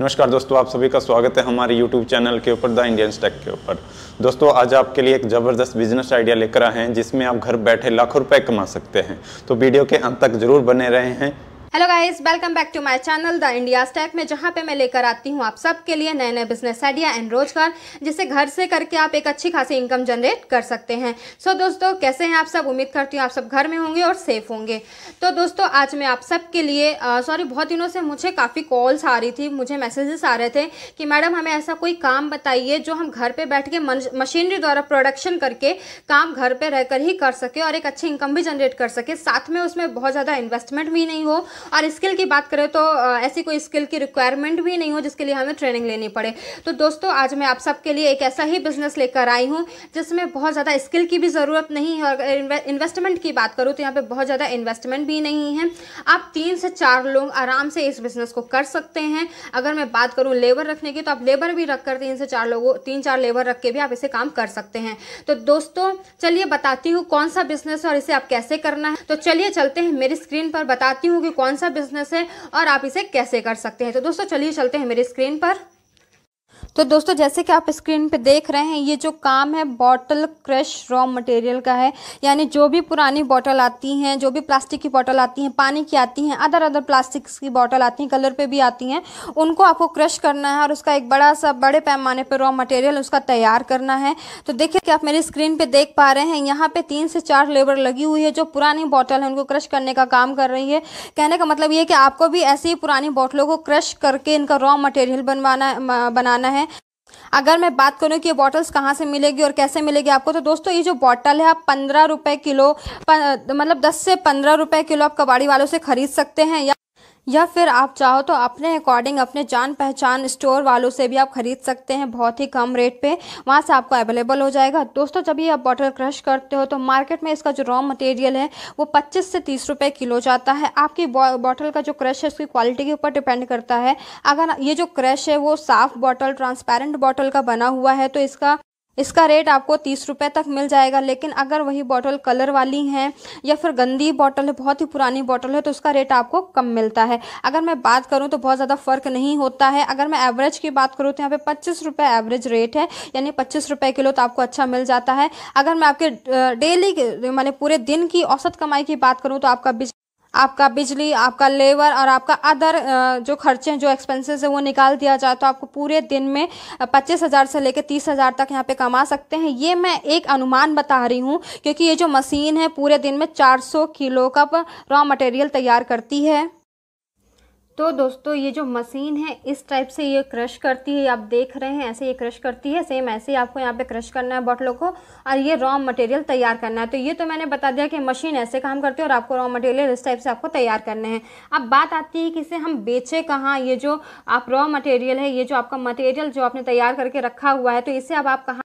नमस्कार दोस्तों आप सभी का स्वागत है हमारे YouTube चैनल के ऊपर द इंडियन स्टैक के ऊपर दोस्तों आज आपके लिए एक ज़बरदस्त बिजनेस आइडिया लेकर आए हैं जिसमें आप घर बैठे लाखों रुपए कमा सकते हैं तो वीडियो के अंत तक जरूर बने रहे हैं hello guys welcome back to my channel the India stack में जहां पे मैं लेकर आती हूं आप सबके लिए नए नए बिजनेस आइडिया एंड रोजगार जिसे घर से करके आप एक अच्छी खासी इनकम जनरेट कर सकते हैं सो so, दोस्तों कैसे हैं आप सब उम्मीद करती हूं आप सब घर में होंगे और सेफ होंगे तो दोस्तों आज मैं आप सबके लिए सॉरी बहुत दिनों से मुझे काफ़ी कॉल्स आ रही थी मुझे मैसेजेस आ रहे थे कि मैडम हमें ऐसा कोई काम बताइए जो हम घर पर बैठ के मशीनरी द्वारा प्रोडक्शन करके काम घर पर रह ही कर सके और एक अच्छी इनकम भी जनरेट कर सके साथ में उसमें बहुत ज़्यादा इन्वेस्टमेंट भी नहीं हो और स्किल की बात करें तो ऐसी कोई स्किल की रिक्वायरमेंट भी नहीं हो जिसके लिए हमें ट्रेनिंग लेनी पड़े तो दोस्तों आज मैं आप सबके लिए एक ऐसा ही बिजनेस लेकर आई हूँ जिसमें बहुत ज़्यादा स्किल की भी ज़रूरत नहीं है और इन्वेस्टमेंट की बात करूँ तो यहाँ पर बहुत ज़्यादा इन्वेस्टमेंट भी नहीं है आप तीन से चार लोग आराम से इस बिज़नेस को कर सकते हैं अगर मैं बात करूँ लेबर रखने की तो आप लेबर भी रख कर तीन से चार लोगों तीन चार लेबर रख के भी आप इसे काम कर सकते हैं तो दोस्तों चलिए बताती हूँ कौन सा बिजनेस और इसे आप कैसे करना है तो चलिए चलते हैं मेरी स्क्रीन पर बताती हूँ कि कौन कौन सा बिजनेस है और आप इसे कैसे कर सकते हैं तो दोस्तों चलिए चलते हैं मेरे स्क्रीन पर तो दोस्तों जैसे कि आप स्क्रीन पे देख रहे हैं ये जो काम है बॉटल क्रश रॉ मटेरियल का है यानी जो भी पुरानी बॉटल आती हैं जो भी प्लास्टिक की बॉटल आती हैं पानी की आती हैं अदर अदर प्लास्टिक्स की बॉटल आती हैं कलर पे भी आती हैं उनको आपको क्रश करना है और उसका एक बड़ा सा बड़े पैमाने पर रॉ मटेरियल उसका तैयार करना है तो देखिए कि आप मेरी स्क्रीन पर देख पा रहे हैं यहाँ पर तीन से चार लेबर लगी हुई है जो पुरानी बॉटल है उनको क्रश करने का काम कर रही है कहने का मतलब ये कि आपको भी ऐसी ही पुरानी बॉटलों को क्रश करके इनका रॉ मटेरियल बनवाना बनाना है अगर मैं बात करूँ कि ये बॉटल्स कहाँ से मिलेगी और कैसे मिलेगी आपको तो दोस्तों ये जो बॉटल है आप पंद्रह रुपये किलो मतलब दस से पंद्रह रुपये किलो आप कबाड़ी वालों से ख़रीद सकते हैं या या फिर आप चाहो तो अपने अकॉर्डिंग अपने जान पहचान स्टोर वालों से भी आप ख़रीद सकते हैं बहुत ही कम रेट पे वहाँ से आपको अवेलेबल हो जाएगा दोस्तों जब ये आप बॉटल क्रश करते हो तो मार्केट में इसका जो रॉ मटेरियल है वो पच्चीस से तीस रुपये किलो जाता है आपकी बॉटल का जो क्रश है उसकी क्वालिटी के ऊपर डिपेंड करता है अगर ये जो क्रश है वो साफ़ बॉटल ट्रांसपेरेंट बॉटल का बना हुआ है तो इसका इसका रेट आपको तीस रुपये तक मिल जाएगा लेकिन अगर वही बॉटल कलर वाली हैं या फिर गंदी बॉटल है बहुत ही पुरानी बॉटल है तो उसका रेट आपको कम मिलता है अगर मैं बात करूं तो बहुत ज़्यादा फ़र्क नहीं होता है अगर मैं एवरेज की बात करूं तो यहाँ पे पच्चीस रुपये एवरेज रेट है यानी पच्चीस रुपये किलो तो आपको अच्छा मिल जाता है अगर मैं आपके डेली माने पूरे दिन की औसत कमाई की बात करूँ तो आपका आपका बिजली आपका लेबर और आपका अदर जो खर्चे हैं जो एक्सपेंसेस है वो निकाल दिया जाए तो आपको पूरे दिन में पच्चीस हज़ार से लेकर तीस हज़ार तक यहाँ पे कमा सकते हैं ये मैं एक अनुमान बता रही हूँ क्योंकि ये जो मशीन है पूरे दिन में चार सौ किलो का रॉ मटेरियल तैयार करती है तो दोस्तों ये जो मशीन है इस टाइप से ये क्रश करती है आप देख रहे हैं ऐसे ये क्रश करती है सेम ऐसे ही आपको यहाँ पे क्रश करना है बॉटलों को और ये रॉ मटेरियल तैयार करना है तो ये तो मैंने बता दिया कि मशीन ऐसे काम करती है और आपको रॉ मटेरियल इस टाइप से आपको तैयार करने हैं अब बात आती है कि इसे हम बेचे कहाँ ये जो आप रॉ मटेरियल है ये जो आपका मटेरियल जो आपने तैयार करके रखा हुआ है तो इसे अब आप कहाँ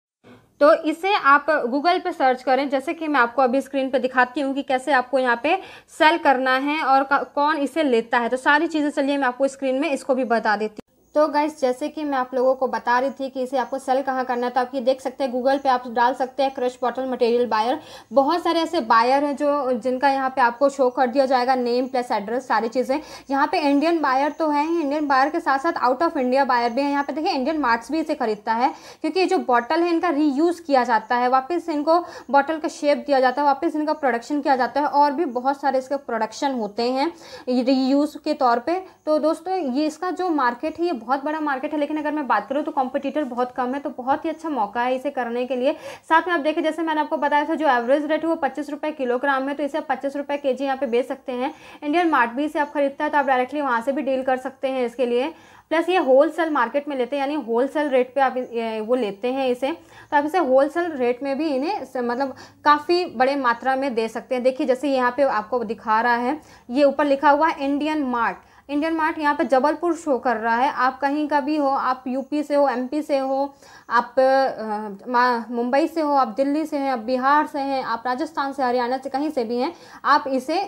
तो इसे आप गूगल पे सर्च करें जैसे कि मैं आपको अभी स्क्रीन पे दिखाती हूँ कि कैसे आपको यहाँ पे सेल करना है और कौन इसे लेता है तो सारी चीज़ें चलिए मैं आपको स्क्रीन में इसको भी बता देती हूँ तो गाइस जैसे कि मैं आप लोगों को बता रही थी कि इसे आपको सेल कहाँ करना है तो आप ये देख सकते हैं गूगल पे आप डाल सकते हैं क्रश बॉटल मटेरियल बायर बहुत सारे ऐसे बायर हैं जो जिनका यहाँ पे आपको शो कर दिया जाएगा नेम प्लस एड्रेस सारी चीज़ें यहाँ पे इंडियन बायर तो है ही इंडियन बायर के साथ साथ आउट ऑफ इंडिया बायर भी है यहाँ पर देखिए इंडियन मार्ट्स भी इसे खरीदता है क्योंकि ये जो बॉटल है इनका रीयूज़ किया जाता है वापस इनको बॉटल का शेप दिया जाता है वापस इनका प्रोडक्शन किया जाता है और भी बहुत सारे इसके प्रोडक्शन होते हैं रीयूज़ के तौर पर तो दोस्तों ये इसका जो मार्केट है बहुत बड़ा मार्केट है लेकिन अगर मैं बात करूँ तो कॉम्पिटिटर बहुत कम है तो बहुत ही अच्छा मौका है इसे करने के लिए साथ में आप देखें जैसे मैंने आपको बताया था जो एवरेज रेट है वो पच्चीस रुपये किलोग्राम है तो इसे आप पच्चीस रुपये के जी यहाँ पे बेच सकते हैं इंडियन मार्ट भी इसे आप खरीदता है तो आप डायरेक्टली वहाँ से भी डील कर सकते हैं इसके लिए प्लस ये होलसेल मार्केट में लेते हैं यानी होलसेल रेट पे आप वो लेते हैं इसे तो आप इसे होलसेल रेट में भी इन्हें मतलब काफ़ी बड़े मात्रा में दे सकते हैं देखिए जैसे यहाँ पे आपको दिखा रहा है ये ऊपर लिखा हुआ है इंडियन मार्ट इंडियन मार्ट यहाँ पे जबलपुर शो कर रहा है आप कहीं का भी हो आप यूपी से हो एमपी से हो आप मुंबई से हो आप दिल्ली से हैं आप बिहार से हैं आप राजस्थान से हरियाणा से कहीं से भी हैं आप इसे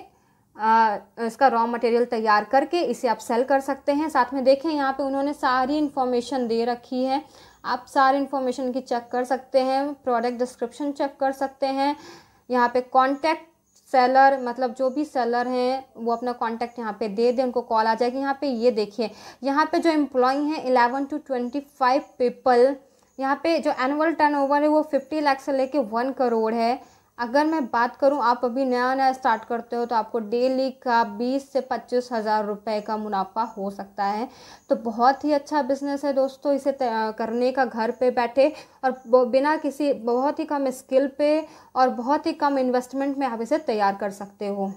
आ, इसका रॉ मटेरियल तैयार करके इसे आप सेल कर सकते हैं साथ में देखें यहाँ पे उन्होंने सारी इन्फॉर्मेशन दे रखी है आप सारी इन्फॉर्मेशन की चेक कर सकते हैं प्रोडक्ट डिस्क्रिप्शन चेक कर सकते हैं यहाँ पे कॉन्टैक्ट सेलर मतलब जो भी सेलर हैं वो अपना कांटेक्ट यहाँ पे दे दें उनको कॉल आ जाएगी यहाँ पे ये देखिए यहाँ पे जो एम्प्लॉई हैं eleven two twenty five people यहाँ पे जो एनुअल टर्नओवर है वो फिफ्टी लाख से लेके वन करोड़ है अगर मैं बात करूं आप अभी नया नया स्टार्ट करते हो तो आपको डेली का बीस से पच्चीस हज़ार रुपये का मुनाफा हो सकता है तो बहुत ही अच्छा बिजनेस है दोस्तों इसे करने का घर पे बैठे और बिना किसी बहुत ही कम स्किल पे और बहुत ही कम इन्वेस्टमेंट में आप इसे तैयार कर सकते हो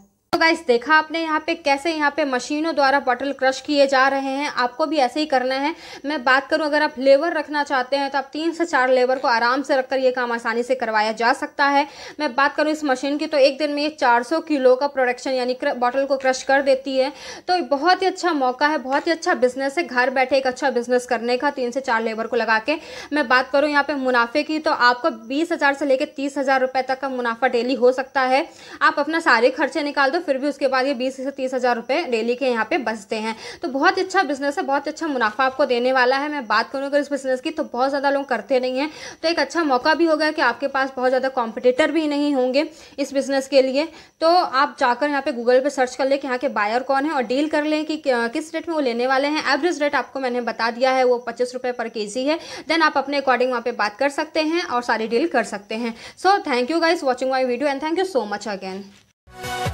गाइस देखा आपने यहाँ पे कैसे यहाँ पे मशीनों द्वारा बॉटल क्रश किए जा रहे हैं आपको भी ऐसे ही करना है मैं बात करूँ अगर आप लेबर रखना चाहते हैं तो आप तीन से चार लेबर को आराम से रखकर ये काम आसानी से करवाया जा सकता है मैं बात करूँ इस मशीन की तो एक दिन में ये चार किलो का प्रोडक्शन यानी बॉटल को क्रश कर देती है तो बहुत ही अच्छा मौका है बहुत ही अच्छा बिजनेस है घर बैठे एक अच्छा बिजनेस करने का तीन से चार लेबर को लगा के मैं बात करूँ यहाँ पे मुनाफे की तो आपको बीस हज़ार से लेकर तीस हज़ार तक का मुनाफा डेली हो सकता है आप अपना सारे खर्चे निकाल दो फिर फिर भी उसके बाद ये बीस से तीस हज़ार रुपये डेली के यहाँ पे बचते हैं तो बहुत अच्छा बिजनेस है बहुत अच्छा मुनाफा आपको देने वाला है मैं बात करूँ अगर इस बिज़नेस की तो बहुत ज़्यादा लोग करते नहीं हैं तो एक अच्छा मौका भी होगा कि आपके पास बहुत ज़्यादा कॉम्पिटिटर भी नहीं होंगे इस बिज़नेस के लिए तो आप जाकर यहाँ पर गूगल पर सर्च कर लें कि यहाँ के बायर कौन है और डील कर लें कि किस रेट में वो लेने वाले हैं एवरेज रेट आपको मैंने बता दिया है वो पच्चीस रुपए पर के है देन आप अपने अकॉर्डिंग वहाँ पर बात कर सकते हैं और सारी डील कर सकते हैं so thank you guys watching my video and thank you so much again